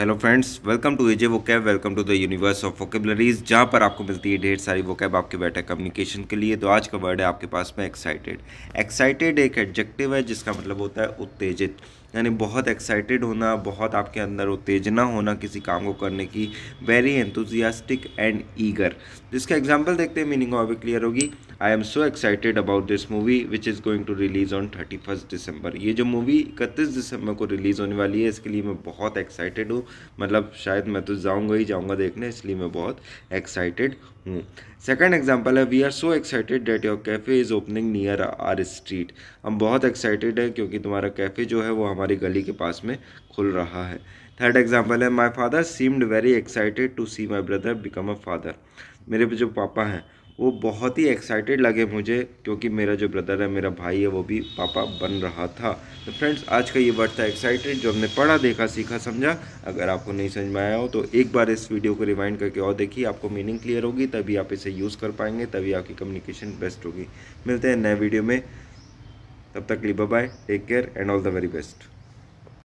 Hello friends welcome to एजे वो कैब welcome to the universe of vocabularies जहाँ पर आपको मिलती है ढेर सारी वो कैब आपके बैठे कम्युनिकेशन के लिए तो आज का वर्ड है आपके पास में एक्साइटेड एक्साइटेड एक एडजेक्टिव है जिसका मतलब होता है उत्तेजित यानी बहुत एक्साइटेड होना बहुत आपके अंदर उत्तेजना होना किसी काम को करने की वेरी एंथुजियास्टिक एंड ईगर जिसका एग्जाम्पल देखते हैं मीनिंग और क्लियर होगी I am so excited about this movie which is going to release on thirty first December ये जो मूवी इकतीस दिसंबर को रिलीज़ होने वाली है इसके लिए मैं बहुत एक्साइटेड हूँ मतलब शायद मैं तो जाऊँगा ही जाऊँगा देखने इसलिए मैं बहुत एक्साइटेड सेकेंड hmm. एग्जाम्पल है we are so excited that your cafe is opening near our street हम बहुत एक्साइटेड हैं क्योंकि तुम्हारा कैफ़े जो है वो हमारी गली के पास में खुल रहा है थर्ड एग्जाम्पल है my father seemed very excited to see my brother become a father मेरे जो पापा हैं वो बहुत ही एक्साइटेड लगे मुझे क्योंकि मेरा जो ब्रदर है मेरा भाई है वो भी पापा बन रहा था तो फ्रेंड्स आज का ये वर्ड था एक्साइटेड जो हमने पढ़ा देखा सीखा समझा अगर आपको नहीं समझ में आया हो तो एक बार इस वीडियो को रिवाइंड करके और देखिए आपको मीनिंग क्लियर होगी तभी आप इसे यूज़ कर पाएंगे तभी आपकी कम्युनिकेशन बेस्ट होगी मिलते हैं नए वीडियो में तब तक लिबा bye take care and all the very best